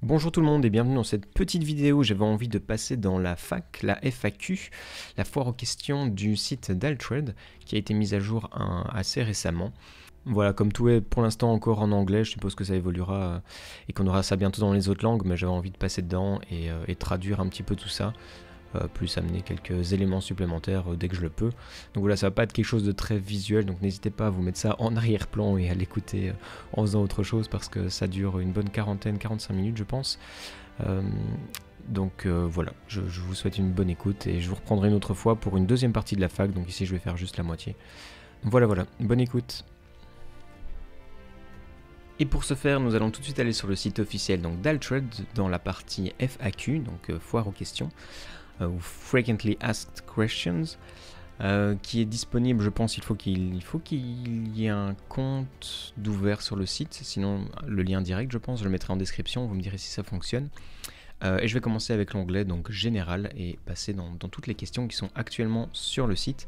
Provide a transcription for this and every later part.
Bonjour tout le monde et bienvenue dans cette petite vidéo. J'avais envie de passer dans la fac, la FAQ, la foire aux questions du site d'Altred qui a été mise à jour assez récemment. Voilà, comme tout est pour l'instant encore en anglais, je suppose que ça évoluera euh, et qu'on aura ça bientôt dans les autres langues, mais j'avais envie de passer dedans et euh, traduire un petit peu tout ça. Euh, plus amener quelques éléments supplémentaires euh, dès que je le peux. Donc voilà, ça va pas être quelque chose de très visuel, donc n'hésitez pas à vous mettre ça en arrière-plan et à l'écouter euh, en faisant autre chose parce que ça dure une bonne quarantaine, 45 minutes je pense. donc voilà, je, vous souhaite une bonne écoute et je vous reprendrai une autre fois pour une deuxième partie de la fac, donc ici je vais faire juste la moitié. Voilà voilà, bonne écoute. Et pour ce faire, nous allons tout de suite aller sur le site officiel d'Altred dans la partie FAQ, donc foire aux questions. Euh, ou Frequently Asked Questions, euh, qui est disponible, je pense, il faut qu'il faut y ait un compte d'ouvert sur le site, sinon le lien direct, je pense, je le mettrai en description, vous me direz si ça fonctionne. Euh, et je vais commencer avec l'onglet donc général et passer dans, toutes les questions qui sont actuellement sur le site.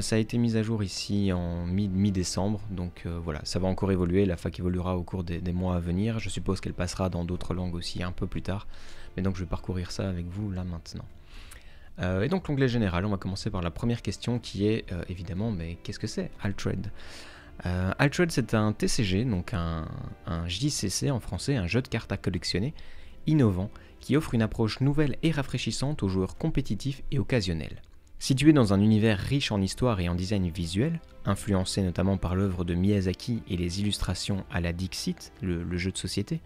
ça a été mis à jour ici en mi-décembre, donc voilà, ça va encore évoluer, la fac évoluera au cours des, des mois à venir, je suppose qu'elle passera dans d'autres langues aussi un peu plus tard, mais donc je vais parcourir ça avec vous là maintenant. Euh, et donc l'onglet général, on va commencer par la première question qui est euh, évidemment, mais qu'est-ce que c'est Altred euh, Altred c'est un TCG, donc un, un JCC en français, un jeu de cartes à collectionner, innovant, qui offre une approche nouvelle et rafraîchissante aux joueurs compétitifs et occasionnels. Situé dans un univers riche en histoire et en design visuel, influencé notamment par l'œuvre de Miyazaki et les illustrations à la Dixit, le, jeu de société,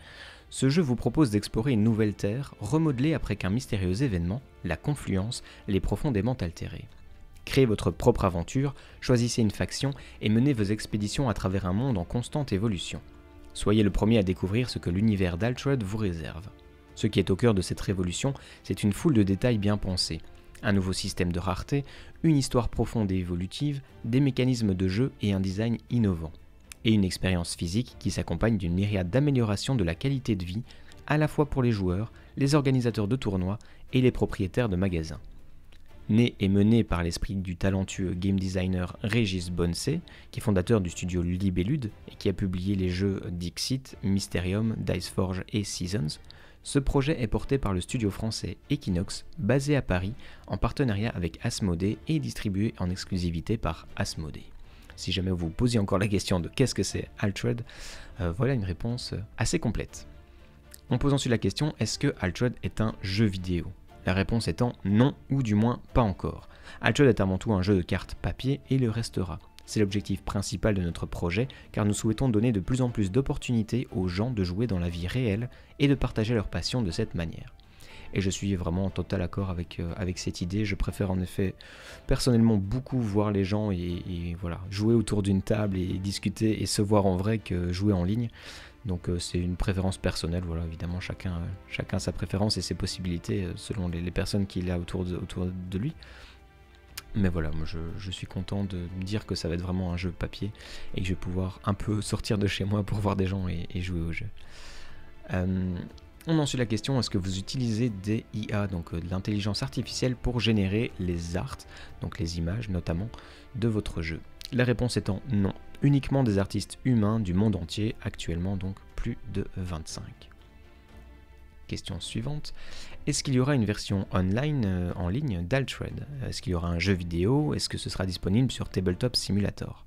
ce jeu vous propose d'explorer une nouvelle terre remodelée après qu'un mystérieux événement, la confluence, l'ait profondément altérée. Créez votre propre aventure, choisissez une faction et menez vos expéditions à travers un monde en constante évolution. Soyez le premier à découvrir ce que l'univers d'Altred vous réserve. Ce qui est au cœur de cette révolution, c'est une foule de détails bien pensés, un nouveau système de rareté, une histoire profonde et évolutive, des mécanismes de jeu et un design innovant. Et une expérience physique qui s'accompagne d'une myriade d'améliorations de la qualité de vie, à la fois pour les joueurs, les organisateurs de tournois et les propriétaires de magasins. Né et mené par l'esprit du talentueux game designer Régis Bonse, qui est fondateur du studio Libellude et qui a publié les jeux Dixit, Mysterium, Diceforge et Seasons, ce projet est porté par le studio français Equinox, basé à Paris, en partenariat avec Asmodée et distribué en exclusivité par Asmodée. Si jamais vous vous posiez encore la question de qu'est-ce que c'est Altred, euh, voilà une réponse euh, assez complète. On pose ensuite la question est-ce que Altred est un jeu vidéo La réponse étant non ou du moins pas encore. Altred est avant tout un jeu de cartes papier et le restera. C'est l'objectif principal de notre projet car nous souhaitons donner de plus en plus d'opportunités aux gens de jouer dans la vie réelle et de partager leur passion de cette manière. Et je suis vraiment en total accord avec, euh, avec cette idée. Je préfère en effet personnellement beaucoup voir les gens et, voilà, jouer autour d'une table et discuter et se voir en vrai que jouer en ligne. Donc euh, c'est une préférence personnelle, voilà, évidemment chacun, chacun sa préférence et ses possibilités euh, selon les, personnes qu'il a autour autour de lui. Mais voilà, moi je, suis content de dire que ça va être vraiment un jeu papier et que je vais pouvoir un peu sortir de chez moi pour voir des gens et, jouer au jeu. Euh, on en suit la question est-ce que vous utilisez des IA, donc euh, de l'intelligence artificielle, pour générer les arts, donc les images notamment, de votre jeu La réponse étant non. Uniquement des artistes humains du monde entier, actuellement donc plus de 25. Question suivante. Est-ce qu'il y aura une version online, euh, en ligne d'Altred Est-ce qu'il y aura un jeu vidéo Est-ce que ce sera disponible sur Tabletop Simulator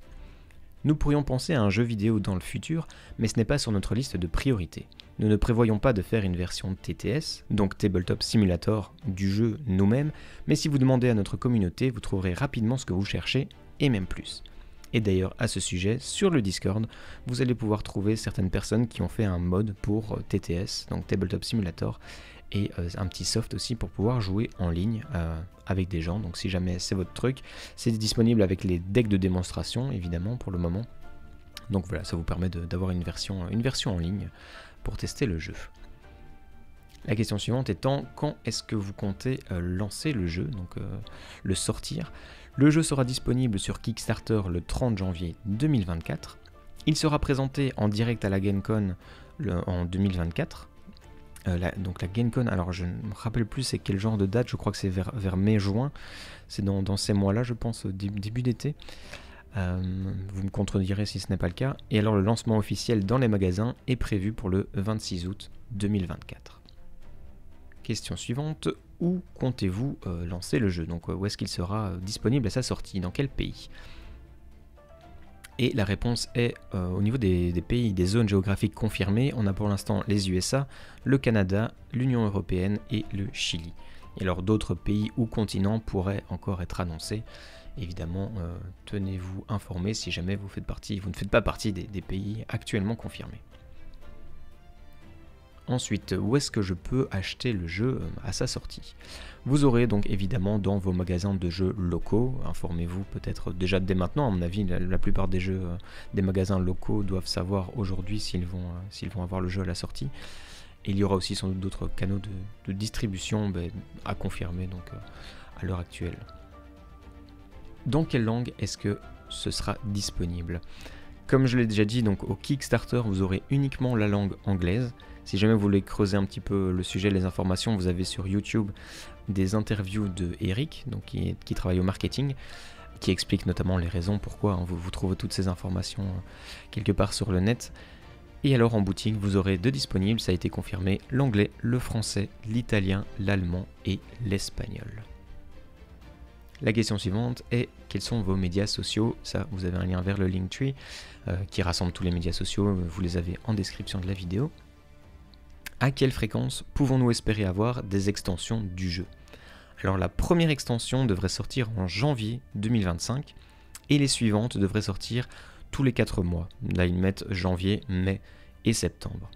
Nous pourrions penser à un jeu vidéo dans le futur, mais ce n'est pas sur notre liste de priorités. Nous ne prévoyons pas de faire une version TTS, donc Tabletop Simulator, du jeu nous-mêmes, mais si vous demandez à notre communauté, vous trouverez rapidement ce que vous cherchez, et même plus. Et d'ailleurs, à ce sujet, sur le Discord, vous allez pouvoir trouver certaines personnes qui ont fait un mode pour euh, TTS, donc Tabletop Simulator, et euh, un petit soft aussi pour pouvoir jouer en ligne euh, avec des gens. Donc si jamais c'est votre truc, c'est disponible avec les decks de démonstration évidemment pour le moment. Donc voilà, ça vous permet d'avoir une version, une version en ligne pour tester le jeu. La question suivante étant quand est-ce que vous comptez euh, lancer le jeu, donc le sortir Le jeu sera disponible sur Kickstarter le 30 janvier 2024. Il sera présenté en direct à la GameCon en 2024. Euh, donc la GameCon, alors je ne me rappelle plus c'est quel genre de date, je crois que c'est vers, mai-juin, c'est dans, ces mois-là je pense, début d'été. Euh, vous me contredirez si ce n'est pas le cas. Et alors le lancement officiel dans les magasins est prévu pour le 26 août 2024. Question suivante, où comptez-vous euh, lancer le jeu Donc où est-ce qu'il sera disponible à sa sortie Dans quel pays et la réponse est euh, au niveau des, pays, des zones géographiques confirmées, on a pour l'instant les USA, le Canada, l'Union européenne et le Chili. Et alors d'autres pays ou continents pourraient encore être annoncés. Évidemment, euh, tenez-vous informés si jamais vous, faites partie, vous ne faites pas partie des pays actuellement confirmés. Ensuite, où est-ce que je peux acheter le jeu euh, à sa sortie vous aurez donc évidemment dans vos magasins de jeux locaux, informez-vous peut-être déjà dès maintenant, à mon avis la, plupart des jeux euh, des magasins locaux doivent savoir aujourd'hui s'ils vont, euh, vont avoir le jeu à la sortie. il y aura aussi sans doute d'autres canaux de, distribution ben, à confirmer donc euh, à l'heure actuelle. Dans quelle langue est-ce que ce sera disponible Comme je l'ai déjà dit, donc au Kickstarter, vous aurez uniquement la langue anglaise. Si jamais vous voulez creuser un petit peu le sujet, les informations, vous avez sur YouTube des interviews de Eric, donc qui, travaille au marketing, qui explique notamment les raisons pourquoi hein, vous, trouvez toutes ces informations euh, quelque part sur le net. Et alors en boutique, vous aurez deux disponibles, ça a été confirmé, l'anglais, le français, l'italien, l'allemand et l'espagnol. La question suivante est quels sont vos médias sociaux Ça, vous avez un lien vers le Linktree euh, qui rassemble tous les médias sociaux, vous les avez en description de la vidéo à quelle fréquence pouvons-nous espérer avoir des extensions du jeu Alors la première extension devrait sortir en janvier 2025 et les suivantes devraient sortir tous les 4 mois. Là ils mettent janvier, mai et septembre.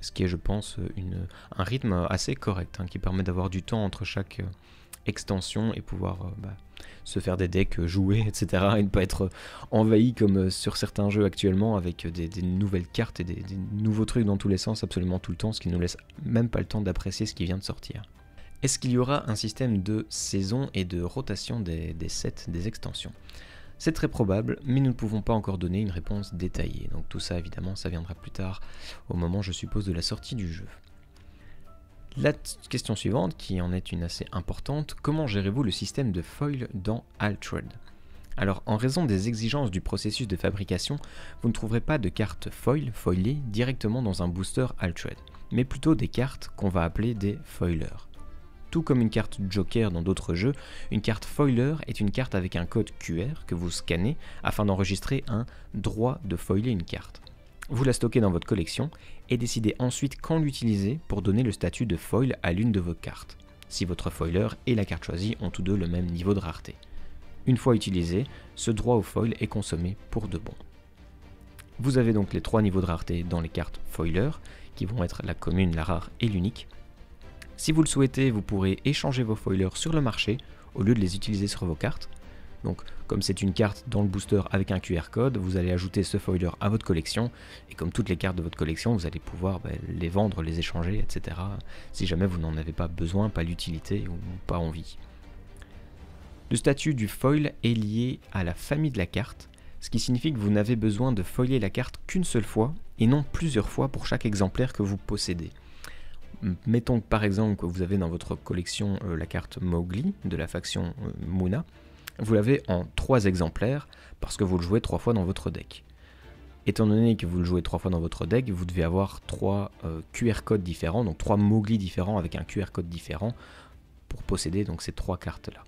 Ce qui est je pense une, un rythme assez correct hein, qui permet d'avoir du temps entre chaque euh, extension et pouvoir euh, bah, se faire des decks, euh, jouer, etc. Et ne pas être euh, envahi comme euh, sur certains jeux actuellement avec des, nouvelles cartes et des, nouveaux trucs dans tous les sens absolument tout le temps, ce qui ne nous laisse même pas le temps d'apprécier ce qui vient de sortir. Est-ce qu'il y aura un système de saison et de rotation des sets, des extensions C'est très probable, mais nous ne pouvons pas encore donner une réponse détaillée. Donc tout ça, évidemment, ça viendra plus tard, au moment, je suppose, de la sortie du jeu. La question suivante, qui en est une assez importante, comment gérez-vous le système de foil dans Altred alors, en raison des exigences du processus de fabrication, vous ne trouverez pas de cartes foil, foilées, directement dans un booster Altred, mais plutôt des cartes qu'on va appeler des foilers. Tout comme une carte Joker dans d'autres jeux, une carte foiler est une carte avec un code QR que vous scannez afin d'enregistrer un droit de foiler une carte. Vous la stockez dans votre collection et décidez ensuite quand l'utiliser pour donner le statut de foil à l'une de vos cartes, si votre foiler et la carte choisie ont tous deux le même niveau de rareté. Une fois utilisé, ce droit au foil est consommé pour de bon. Vous avez donc les trois niveaux de rareté dans les cartes foiler, qui vont être la commune, la rare et l'unique. Si vous le souhaitez, vous pourrez échanger vos foilers sur le marché au lieu de les utiliser sur vos cartes, donc comme c'est une carte dans le booster avec un QR code, vous allez ajouter ce foiler à votre collection, et comme toutes les cartes de votre collection, vous allez pouvoir bah, les vendre, les échanger, etc. si jamais vous n'en avez pas besoin, pas l'utilité ou pas envie. Le statut du foil est lié à la famille de la carte, ce qui signifie que vous n'avez besoin de foiler la carte qu'une seule fois et non plusieurs fois pour chaque exemplaire que vous possédez. Mettons par exemple que vous avez dans votre collection euh, la carte Mowgli de la faction euh, Muna, vous l'avez en 3 exemplaires parce que vous le jouez 3 fois dans votre deck. Étant donné que vous le jouez 3 fois dans votre deck, vous devez avoir 3 euh, QR codes différents, donc 3 mogli différents avec un QR code différent pour posséder donc ces 3 cartes-là.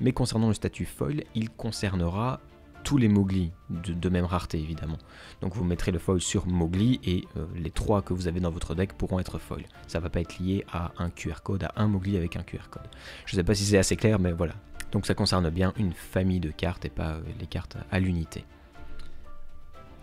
Mais concernant le statut foil, il concernera tous les Mowgli, de, même rareté évidemment. Donc vous mettrez le foil sur Mowgli et euh, les 3 que vous avez dans votre deck pourront être foil. Ça va pas être lié à un QR code, à un Mowgli avec un QR code. Je ne sais pas si c'est assez clair, mais voilà, donc ça concerne bien une famille de cartes et pas euh, les cartes à l'unité.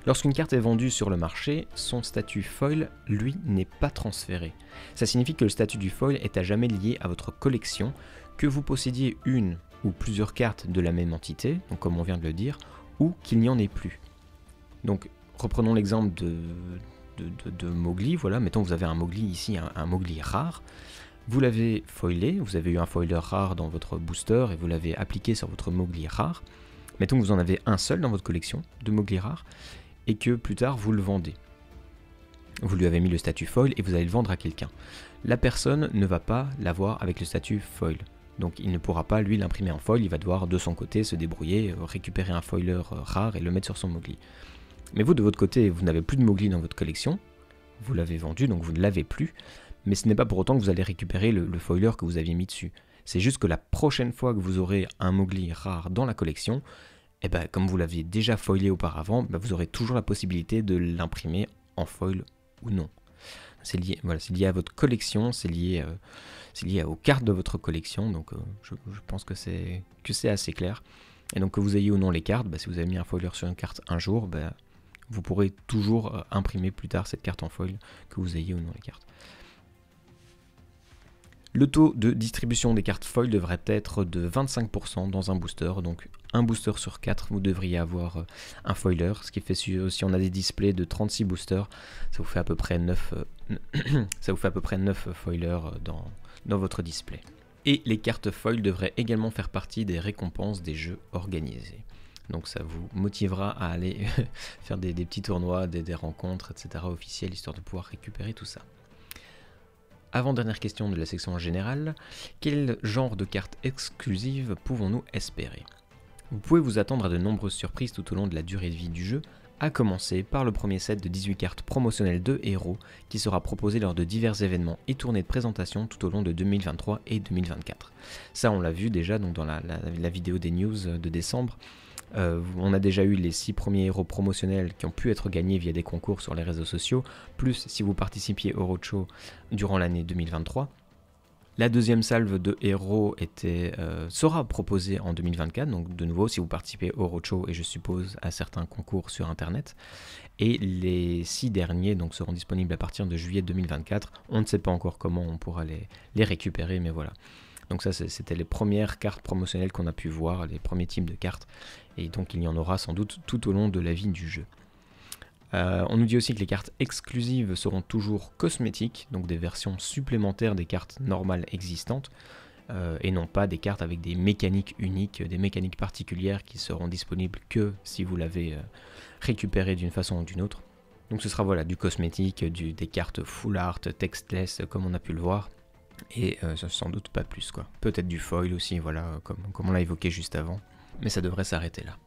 Lorsqu'une carte est vendue sur le marché, son statut foil, lui, n'est pas transféré. Ça signifie que le statut du foil est à jamais lié à votre collection, que vous possédiez une ou plusieurs cartes de la même entité, donc comme on vient de le dire, ou qu'il n'y en ait plus. Donc reprenons l'exemple de, de, Mowgli, voilà, mettons vous avez un Mowgli ici, un, un Mowgli rare, vous l'avez foilé, vous avez eu un foiler rare dans votre booster et vous l'avez appliqué sur votre mogli rare. Mettons que vous en avez un seul dans votre collection de mogli rare et que plus tard vous le vendez. Vous lui avez mis le statut foil et vous allez le vendre à quelqu'un. La personne ne va pas l'avoir avec le statut foil. Donc il ne pourra pas, lui, l'imprimer en foil, il va devoir de son côté se débrouiller, récupérer un foiler rare et le mettre sur son mogli. Mais vous, de votre côté, vous n'avez plus de mogli dans votre collection, vous l'avez vendu, donc vous ne l'avez plus mais ce n'est pas pour autant que vous allez récupérer le, foiler que vous aviez mis dessus. C'est juste que la prochaine fois que vous aurez un Mowgli rare dans la collection, eh ben, comme vous l'aviez déjà foilé auparavant, ben, vous aurez toujours la possibilité de l'imprimer en foil ou non. C'est lié, à votre collection, euh, c'est lié, aux cartes de votre collection, donc euh, je, pense que c'est assez clair. Et donc que vous ayez ou non les cartes, ben, si vous avez mis un foiler sur une carte un jour, vous pourrez toujours euh, imprimer plus tard cette carte en foil, que vous ayez ou non les cartes. Le taux de distribution des cartes foil devrait être de 25% dans un booster, donc un booster sur 4, vous devriez avoir euh, un foiler, ce qui fait euh, si on a des displays de 36 boosters, ça vous fait à peu près 9, euh, ça vous fait à peu près 9 foilers dans, dans votre display. Et les cartes foil devraient également faire partie des récompenses des jeux organisés. Donc ça vous motivera à aller faire des, petits tournois, des, des rencontres, etc. officielles, histoire de pouvoir récupérer tout ça. Avant-dernière question de la section générale, quel genre de cartes exclusives pouvons-nous espérer Vous pouvez vous attendre à de nombreuses surprises tout au long de la durée de vie du jeu, à commencer par le premier set de 18 cartes promotionnelles de héros qui sera proposé lors de divers événements et tournées de présentation tout au long de 2023 et 2024. Ça on l'a vu déjà donc dans la, la vidéo des news de décembre, euh, on a déjà eu les six premiers héros promotionnels qui ont pu être gagnés via des concours sur les réseaux sociaux, plus si vous participiez au roadshow durant l'année 2023. La deuxième salve de héros était, euh, sera proposée en 2024, donc de nouveau si vous participez au roadshow et je suppose à certains concours sur Internet. Et les six derniers donc, seront disponibles à partir de juillet 2024. On ne sait pas encore comment on pourra les récupérer, mais voilà. Donc ça, c'était les premières cartes promotionnelles qu'on a pu voir, les premiers types de cartes. Et donc il y en aura sans doute tout au long de la vie du jeu. Euh, on nous dit aussi que les cartes exclusives seront toujours cosmétiques, donc des versions supplémentaires des cartes normales existantes, euh, et non pas des cartes avec des mécaniques uniques, des mécaniques particulières qui seront disponibles que si vous l'avez euh, récupéré d'une façon ou d'une autre. Donc ce sera voilà du cosmétique, des cartes full art, textless, comme on a pu le voir et euh, sans doute pas plus quoi. Peut-être du foil aussi, voilà, euh, comme, on l'a évoqué juste avant, mais ça devrait s'arrêter là.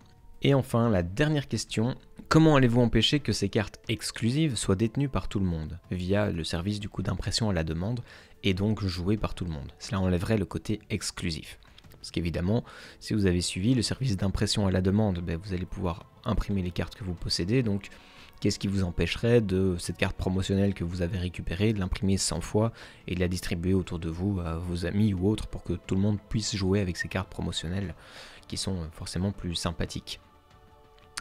Et enfin, la dernière question, comment allez-vous empêcher que ces cartes exclusives soient détenues par tout le monde, via le service du coup d'impression à la demande, et donc jouées par tout le monde Cela enlèverait le côté exclusif. Parce qu'évidemment, si vous avez suivi le service d'impression à la demande, ben, vous allez pouvoir imprimer les cartes que vous possédez, donc Qu'est-ce qui vous empêcherait de cette carte promotionnelle que vous avez récupérée, de l'imprimer 100 fois et de la distribuer autour de vous, à vos amis ou autres, pour que tout le monde puisse jouer avec ces cartes promotionnelles qui sont forcément plus sympathiques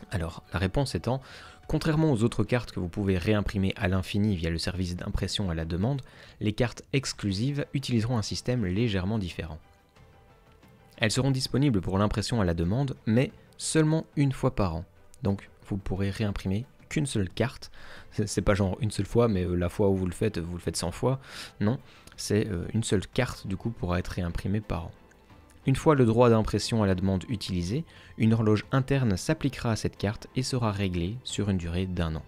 Alors, la réponse étant, contrairement aux autres cartes que vous pouvez réimprimer à l'infini via le service d'impression à la demande, les cartes exclusives utiliseront un système légèrement différent. Elles seront disponibles pour l'impression à la demande, mais seulement une fois par an. Donc vous pourrez réimprimer qu'une seule carte. C'est pas genre une seule fois, mais euh, la fois où vous le faites, vous le faites 100 fois. Non, c'est euh, une seule carte du coup pourra être réimprimée par an. Une fois le droit d'impression à la demande utilisé, une horloge interne s'appliquera à cette carte et sera réglée sur une durée d'un an.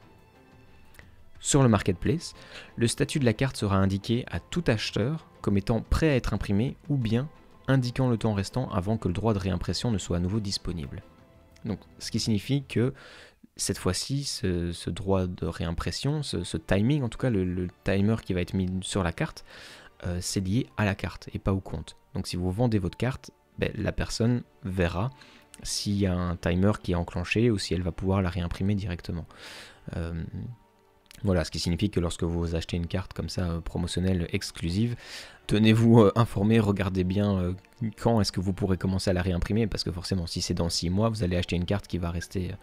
Sur le marketplace, le statut de la carte sera indiqué à tout acheteur comme étant prêt à être imprimé ou bien indiquant le temps restant avant que le droit de réimpression ne soit à nouveau disponible. Donc, ce qui signifie que cette fois-ci, ce, droit de réimpression, ce, timing, en tout cas le, timer qui va être mis sur la carte, euh, c'est lié à la carte et pas au compte. Donc si vous vendez votre carte, ben, la personne verra s'il y a un timer qui est enclenché ou si elle va pouvoir la réimprimer directement. Euh, voilà, ce qui signifie que lorsque vous achetez une carte comme ça euh, promotionnelle exclusive, tenez-vous euh, informé, regardez bien euh, quand est-ce que vous pourrez commencer à la réimprimer, parce que forcément, si c'est dans 6 mois, vous allez acheter une carte qui va rester euh,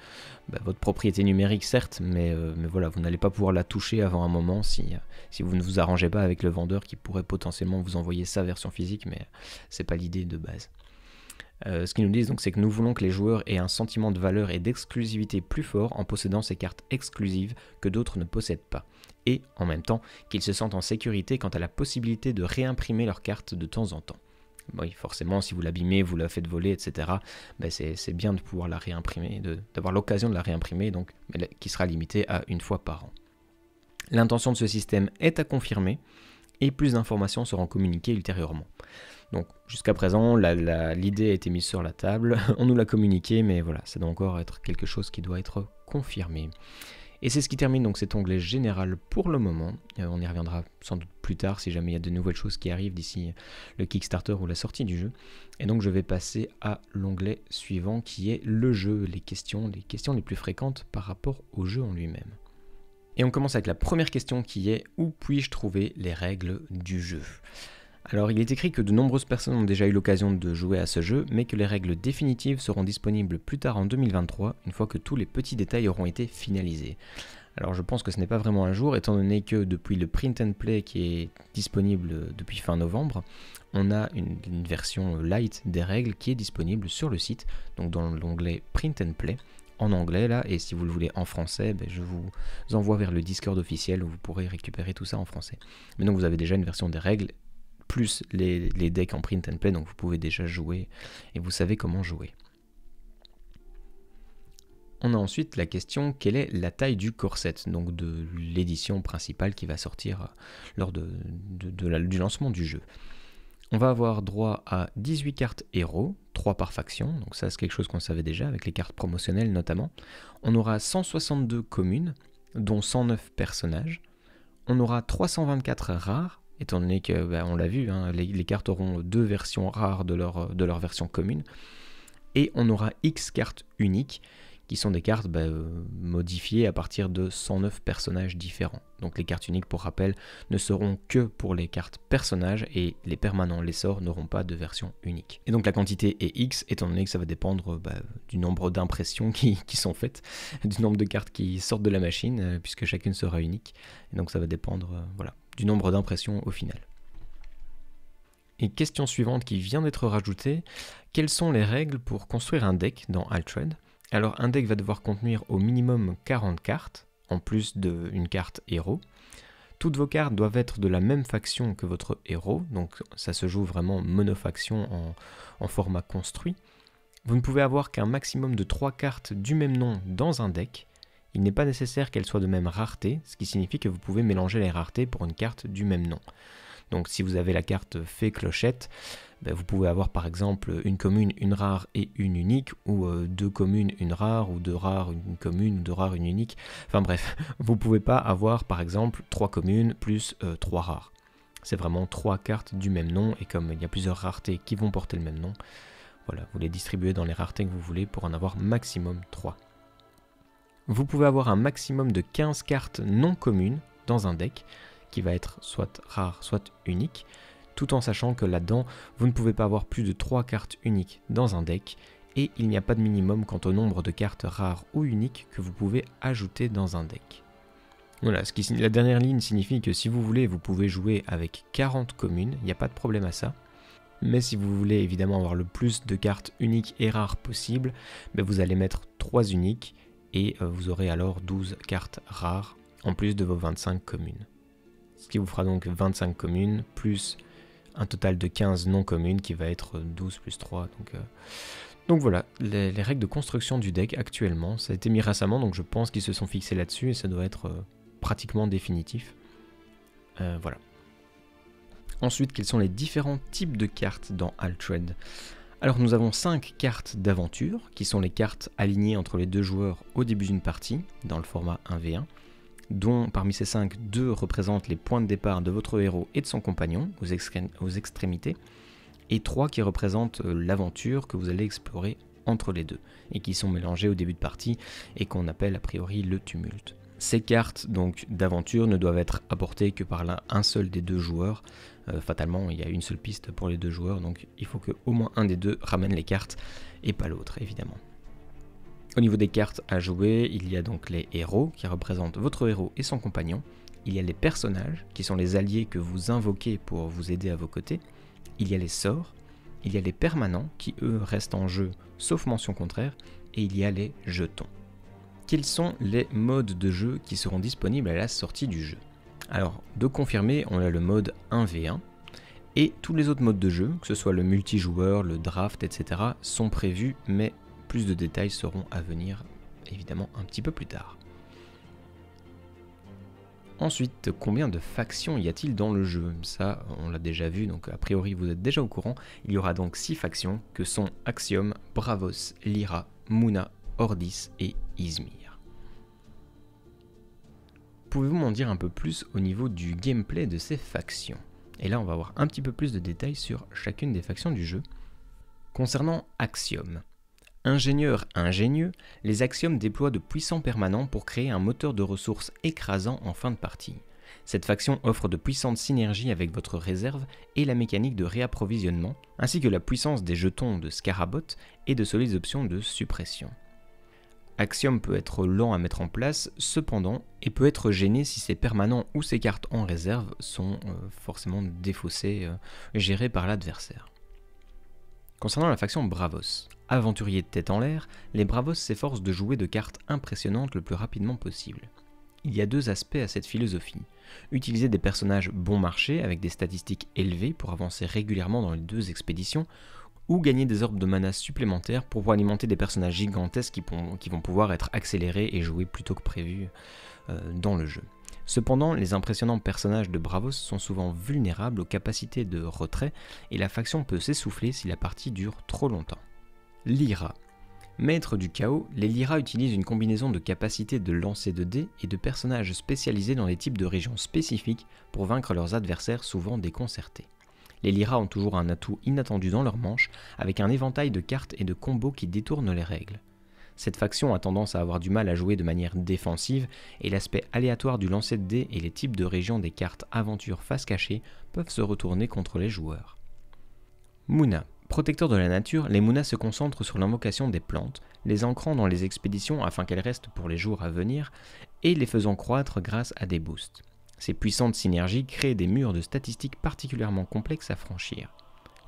bah, votre propriété numérique, certes, mais, voilà, vous n'allez pas pouvoir la toucher avant un moment si, si vous ne vous arrangez pas avec le vendeur qui pourrait potentiellement vous envoyer sa version physique, mais c'est pas l'idée de base. Euh, ce qu'ils nous disent, donc, c'est que nous voulons que les joueurs aient un sentiment de valeur et d'exclusivité plus fort en possédant ces cartes exclusives que d'autres ne possèdent pas. Et, en même temps, qu'ils se sentent en sécurité quant à la possibilité de réimprimer leurs cartes de temps en temps. Oui, forcément, si vous l'abîmez, vous la faites voler, etc., ben, c'est bien de pouvoir la réimprimer, d'avoir l'occasion de la réimprimer, donc, qui sera limitée à une fois par an. L'intention de ce système est à confirmer, et plus d'informations seront communiquées ultérieurement. Donc jusqu'à présent, l'idée a été mise sur la table, on nous l'a communiqué, mais voilà, ça doit encore être quelque chose qui doit être confirmé. Et c'est ce qui termine donc cet onglet général pour le moment. Euh, on y reviendra sans doute plus tard si jamais il y a de nouvelles choses qui arrivent d'ici le Kickstarter ou la sortie du jeu. Et donc je vais passer à l'onglet suivant qui est le jeu, les questions, les questions les plus fréquentes par rapport au jeu en lui-même. Et on commence avec la première question qui est où puis-je trouver les règles du jeu alors il est écrit que de nombreuses personnes ont déjà eu l'occasion de jouer à ce jeu, mais que les règles définitives seront disponibles plus tard en 2023, une fois que tous les petits détails auront été finalisés. Alors je pense que ce n'est pas vraiment un jour, étant donné que depuis le print and play qui est disponible depuis fin novembre, on a une, version light des règles qui est disponible sur le site, donc dans l'onglet print and play, en anglais là, et si vous le voulez en français, ben, je vous envoie vers le Discord officiel où vous pourrez récupérer tout ça en français. Mais donc vous avez déjà une version des règles, plus les, decks en print and play, donc vous pouvez déjà jouer et vous savez comment jouer. On a ensuite la question quelle est la taille du corset, donc de l'édition principale qui va sortir lors de, du lancement du jeu. On va avoir droit à 18 cartes héros, 3 par faction, donc ça c'est quelque chose qu'on savait déjà avec les cartes promotionnelles notamment. On aura 162 communes, dont 109 personnages. On aura 324 rares, étant donné que, bah, on l'a vu, hein, les, cartes auront deux versions rares de leur, de leur version commune. Et on aura X cartes uniques, qui sont des cartes bah, euh, modifiées à partir de 109 personnages différents. Donc les cartes uniques, pour rappel, ne seront que pour les cartes personnages et les permanents, les sorts, n'auront pas de version unique. Et donc la quantité est X, étant donné que ça va dépendre euh, bah, du nombre d'impressions qui, sont faites, du nombre de cartes qui sortent de la machine, euh, puisque chacune sera unique. Et donc ça va dépendre voilà, du nombre d'impressions au final. Et question suivante qui vient d'être rajoutée, quelles sont les règles pour construire un deck dans Altred alors un deck va devoir contenir au minimum 40 cartes, en plus d'une carte héros. Toutes vos cartes doivent être de la même faction que votre héros, donc ça se joue vraiment monofaction en, en format construit. Vous ne pouvez avoir qu'un maximum de 3 cartes du même nom dans un deck. Il n'est pas nécessaire qu'elles soient de même rareté, ce qui signifie que vous pouvez mélanger les raretés pour une carte du même nom. Donc si vous avez la carte fait Clochette, ben, vous pouvez avoir par exemple une commune, une rare et une unique, ou euh, deux communes, une rare, ou deux rares, une commune, ou deux rares, une unique. Enfin bref, vous ne pouvez pas avoir par exemple trois communes plus euh, trois rares. C'est vraiment trois cartes du même nom, et comme il y a plusieurs raretés qui vont porter le même nom, voilà, vous les distribuez dans les raretés que vous voulez pour en avoir maximum 3. Vous pouvez avoir un maximum de 15 cartes non communes dans un deck, qui va être soit rare, soit unique, tout en sachant que là-dedans, vous ne pouvez pas avoir plus de 3 cartes uniques dans un deck, et il n'y a pas de minimum quant au nombre de cartes rares ou uniques que vous pouvez ajouter dans un deck. Voilà, la dernière ligne signifie que si vous voulez, vous pouvez jouer avec 40 communes, il n'y a pas de problème à ça. Mais si vous voulez évidemment avoir le plus de cartes uniques et rares possible, ben vous allez mettre 3 uniques et euh, vous aurez alors 12 cartes rares en plus de vos 25 communes qui vous fera donc 25 communes, plus un total de 15 non communes qui va être 12 plus 3. Donc, euh, donc voilà, les, règles de construction du deck actuellement, ça a été mis récemment, donc je pense qu'ils se sont fixés là-dessus et ça doit être euh, pratiquement définitif. Euh, voilà. Ensuite, quels sont les différents types de cartes dans Altred Alors nous avons 5 cartes d'aventure, qui sont les cartes alignées entre les deux joueurs au début d'une partie, dans le format 1v1 dont parmi ces 5, 2 représentent les points de départ de votre héros et de son compagnon aux, extrémités, et 3 qui représentent euh, l'aventure que vous allez explorer entre les deux, et qui sont mélangés au début de partie et qu'on appelle a priori le tumulte. Ces cartes donc d'aventure ne doivent être apportées que par un seul des deux joueurs. Euh, fatalement, il y a une seule piste pour les deux joueurs, donc il faut que au moins un des deux ramène les cartes et pas l'autre, évidemment. Au niveau des cartes à jouer, il y a donc les héros qui représentent votre héros et son compagnon. Il y a les personnages qui sont les alliés que vous invoquez pour vous aider à vos côtés. Il y a les sorts. Il y a les permanents qui eux restent en jeu sauf mention contraire. Et il y a les jetons. Quels sont les modes de jeu qui seront disponibles à la sortie du jeu Alors, de confirmer, on a le mode 1v1 et tous les autres modes de jeu, que ce soit le multijoueur, le draft, etc., sont prévus mais plus de détails seront à venir évidemment un petit peu plus tard. Ensuite, combien de factions y a-t-il dans le jeu Ça, on l'a déjà vu, donc a priori vous êtes déjà au courant. Il y aura donc 6 factions que sont Axiom, Bravos, Lyra, Muna, Ordis et Izmir. Pouvez-vous m'en dire un peu plus au niveau du gameplay de ces factions Et là, on va avoir un petit peu plus de détails sur chacune des factions du jeu. Concernant Axiom, Ingénieurs ingénieux, les axiomes déploient de puissants permanents pour créer un moteur de ressources écrasant en fin de partie. Cette faction offre de puissantes synergies avec votre réserve et la mécanique de réapprovisionnement, ainsi que la puissance des jetons de scarabot et de solides options de suppression. Axiom peut être lent à mettre en place, cependant, et peut être gêné si ses permanents ou ses cartes en réserve sont euh, forcément défaussés, euh, gérés par l'adversaire. Concernant la faction Bravos, Aventuriers de tête en l'air, les Bravos s'efforcent de jouer de cartes impressionnantes le plus rapidement possible. Il y a deux aspects à cette philosophie. Utiliser des personnages bon marché avec des statistiques élevées pour avancer régulièrement dans les deux expéditions, ou gagner des orbes de mana supplémentaires pour pouvoir alimenter des personnages gigantesques qui, vont pouvoir être accélérés et joués plus tôt que prévu euh, dans le jeu. Cependant, les impressionnants personnages de Bravos sont souvent vulnérables aux capacités de retrait et la faction peut s'essouffler si la partie dure trop longtemps. Lyra. Maître du chaos, les Lyra utilisent une combinaison de capacités de lancer de dés et de personnages spécialisés dans les types de régions spécifiques pour vaincre leurs adversaires souvent déconcertés. Les Lyra ont toujours un atout inattendu dans leur manche, avec un éventail de cartes et de combos qui détournent les règles. Cette faction a tendance à avoir du mal à jouer de manière défensive, et l'aspect aléatoire du lancer de dés et les types de régions des cartes aventure face cachée peuvent se retourner contre les joueurs. Muna, Protecteurs de la nature, les Muna se concentrent sur l'invocation des plantes, les ancrant dans les expéditions afin qu'elles restent pour les jours à venir, et les faisant croître grâce à des boosts. Ces puissantes synergies créent des murs de statistiques particulièrement complexes à franchir.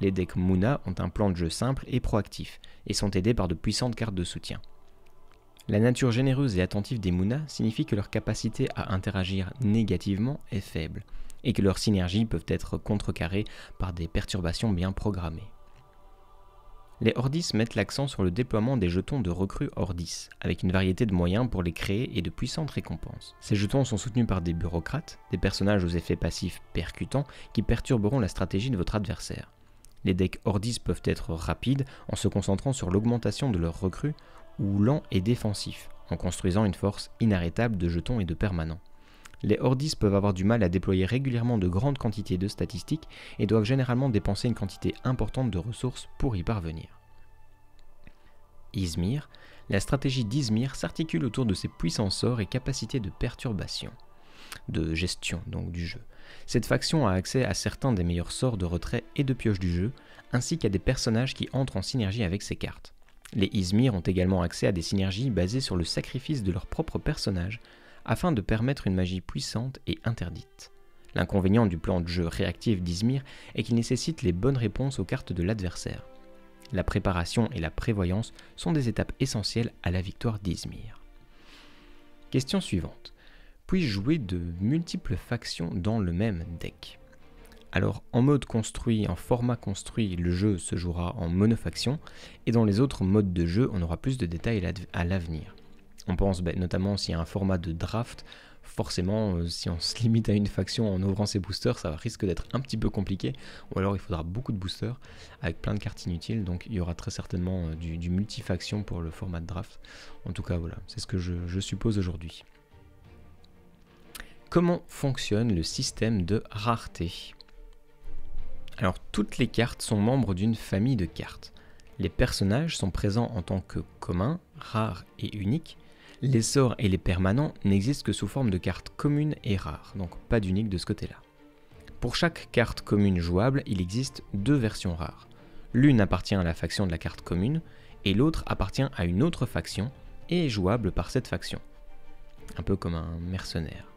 Les decks Muna ont un plan de jeu simple et proactif, et sont aidés par de puissantes cartes de soutien. La nature généreuse et attentive des Muna signifie que leur capacité à interagir négativement est faible, et que leurs synergies peuvent être contrecarrées par des perturbations bien programmées. Les Ordis mettent l'accent sur le déploiement des jetons de recrues Ordis, avec une variété de moyens pour les créer et de puissantes récompenses. Ces jetons sont soutenus par des bureaucrates, des personnages aux effets passifs percutants qui perturberont la stratégie de votre adversaire. Les decks Ordis peuvent être rapides en se concentrant sur l'augmentation de leurs recrues, ou lents et défensifs, en construisant une force inarrêtable de jetons et de permanents les hordis peuvent avoir du mal à déployer régulièrement de grandes quantités de statistiques et doivent généralement dépenser une quantité importante de ressources pour y parvenir. Izmir, la stratégie d'Izmir s'articule autour de ses puissants sorts et capacités de perturbation, de gestion donc du jeu. Cette faction a accès à certains des meilleurs sorts de retrait et de pioche du jeu, ainsi qu'à des personnages qui entrent en synergie avec ses cartes. Les Izmir ont également accès à des synergies basées sur le sacrifice de leurs propres personnages, afin de permettre une magie puissante et interdite. L'inconvénient du plan de jeu réactif d'Izmir est qu'il nécessite les bonnes réponses aux cartes de l'adversaire. La préparation et la prévoyance sont des étapes essentielles à la victoire d'Izmir. Question suivante. Puis-je jouer de multiples factions dans le même deck alors en mode construit, en format construit, le jeu se jouera en monofaction, et dans les autres modes de jeu, on aura plus de détails à l'avenir. On pense ben, notamment s'il y a un format de draft, forcément, euh, si on se limite à une faction en ouvrant ses boosters, ça risque d'être un petit peu compliqué. Ou alors il faudra beaucoup de boosters avec plein de cartes inutiles. Donc il y aura très certainement euh, du, multifaction pour le format de draft. En tout cas, voilà, c'est ce que je, je suppose aujourd'hui. Comment fonctionne le système de rareté Alors toutes les cartes sont membres d'une famille de cartes. Les personnages sont présents en tant que communs, rares et uniques, les sorts et les permanents n'existent que sous forme de cartes communes et rares, donc pas d'unique de ce côté-là. Pour chaque carte commune jouable, il existe deux versions rares. L'une appartient à la faction de la carte commune, et l'autre appartient à une autre faction, et est jouable par cette faction. Un peu comme un mercenaire.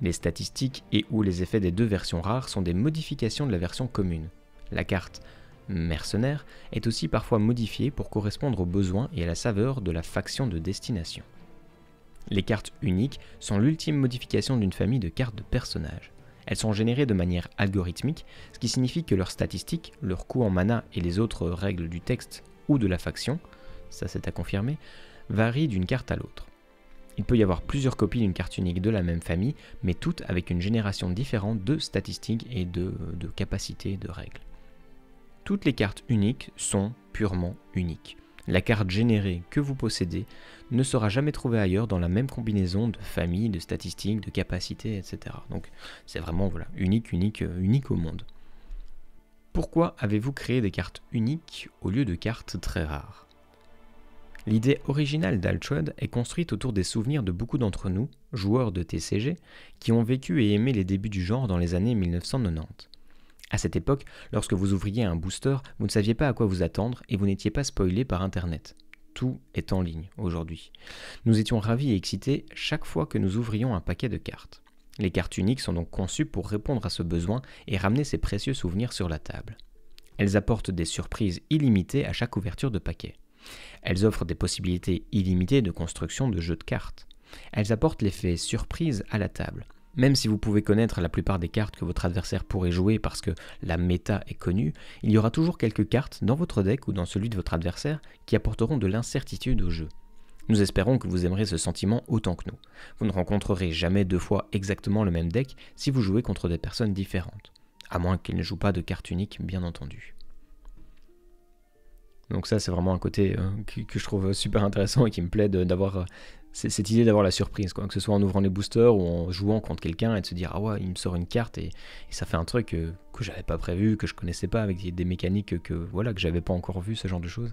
Les statistiques et ou les effets des deux versions rares sont des modifications de la version commune. La carte mercenaire, est aussi parfois modifié pour correspondre aux besoins et à la saveur de la faction de destination. Les cartes uniques sont l'ultime modification d'une famille de cartes de personnages. Elles sont générées de manière algorithmique, ce qui signifie que leurs statistiques, leur coût en mana et les autres règles du texte ou de la faction, ça c'est à confirmer, varient d'une carte à l'autre. Il peut y avoir plusieurs copies d'une carte unique de la même famille, mais toutes avec une génération différente de statistiques et de, de capacités de règles toutes les cartes uniques sont purement uniques. La carte générée que vous possédez ne sera jamais trouvée ailleurs dans la même combinaison de famille, de statistiques, de capacités, etc. Donc c'est vraiment voilà, unique, unique, euh, unique au monde. Pourquoi avez-vous créé des cartes uniques au lieu de cartes très rares L'idée originale d'Altrud est construite autour des souvenirs de beaucoup d'entre nous, joueurs de TCG, qui ont vécu et aimé les débuts du genre dans les années 1990. À cette époque, lorsque vous ouvriez un booster, vous ne saviez pas à quoi vous attendre et vous n'étiez pas spoilé par Internet. Tout est en ligne aujourd'hui. Nous étions ravis et excités chaque fois que nous ouvrions un paquet de cartes. Les cartes uniques sont donc conçues pour répondre à ce besoin et ramener ces précieux souvenirs sur la table. Elles apportent des surprises illimitées à chaque ouverture de paquet. Elles offrent des possibilités illimitées de construction de jeux de cartes. Elles apportent l'effet surprise à la table. Même si vous pouvez connaître la plupart des cartes que votre adversaire pourrait jouer parce que la méta est connue, il y aura toujours quelques cartes dans votre deck ou dans celui de votre adversaire qui apporteront de l'incertitude au jeu. Nous espérons que vous aimerez ce sentiment autant que nous. Vous ne rencontrerez jamais deux fois exactement le même deck si vous jouez contre des personnes différentes, à moins qu'ils ne jouent pas de cartes uniques bien entendu. Donc ça, c'est vraiment un côté euh, que, que, je trouve super intéressant et qui me plaît d'avoir euh, c'est cette idée d'avoir la surprise, que ce soit en ouvrant les boosters ou en jouant contre quelqu'un et de se dire ah ouais, il me sort une carte et, ça fait un truc euh, que, je j'avais pas prévu, que je connaissais pas, avec des, mécaniques que voilà que j'avais pas encore vu, ce genre de choses.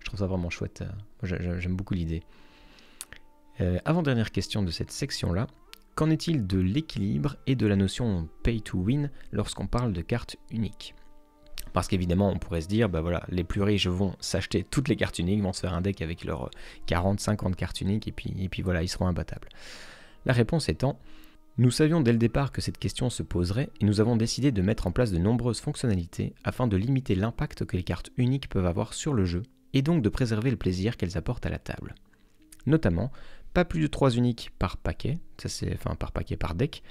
Je trouve ça vraiment chouette. Euh. J'aime beaucoup l'idée. Euh, avant dernière question de cette section là, qu'en est-il de l'équilibre et de la notion pay to win lorsqu'on parle de cartes uniques parce qu'évidemment, on pourrait se dire, bah voilà, les plus riches vont s'acheter toutes les cartes uniques, vont se faire un deck avec leurs 40, 50 cartes uniques, et puis, puis voilà, ils seront imbattables. La réponse étant, nous savions dès le départ que cette question se poserait et nous avons décidé de mettre en place de nombreuses fonctionnalités afin de limiter l'impact que les cartes uniques peuvent avoir sur le jeu et donc de préserver le plaisir qu'elles apportent à la table. Notamment, pas plus de 3 uniques par paquet, ça c'est enfin par paquet par deck,